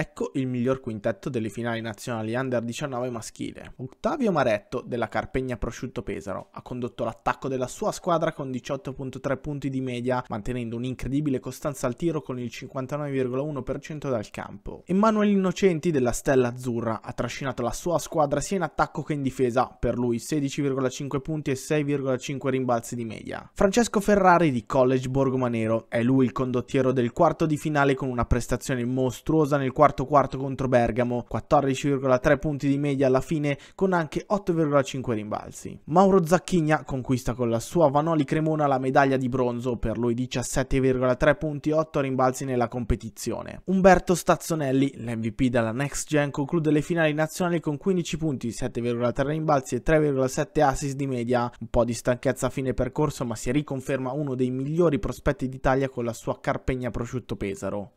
Ecco il miglior quintetto delle finali nazionali under 19 maschile. Ottavio Maretto della Carpegna Prosciutto Pesaro ha condotto l'attacco della sua squadra con 18.3 punti di media, mantenendo un'incredibile costanza al tiro con il 59,1% dal campo. Emanuele Innocenti della Stella Azzurra ha trascinato la sua squadra sia in attacco che in difesa, per lui 16,5 punti e 6,5 rimbalzi di media. Francesco Ferrari di College Borgomanero è lui il condottiero del quarto di finale con una prestazione mostruosa nel quarto quarto quarto contro Bergamo, 14,3 punti di media alla fine con anche 8,5 rimbalzi. Mauro Zacchigna conquista con la sua Vanoli Cremona la medaglia di bronzo, per lui 17,3 punti, e 8 rimbalzi nella competizione. Umberto Stazzonelli, l'MVP della Next Gen, conclude le finali nazionali con 15 punti, 7,3 rimbalzi e 3,7 assist di media. Un po' di stanchezza a fine percorso, ma si riconferma uno dei migliori prospetti d'Italia con la sua Carpegna Prosciutto Pesaro.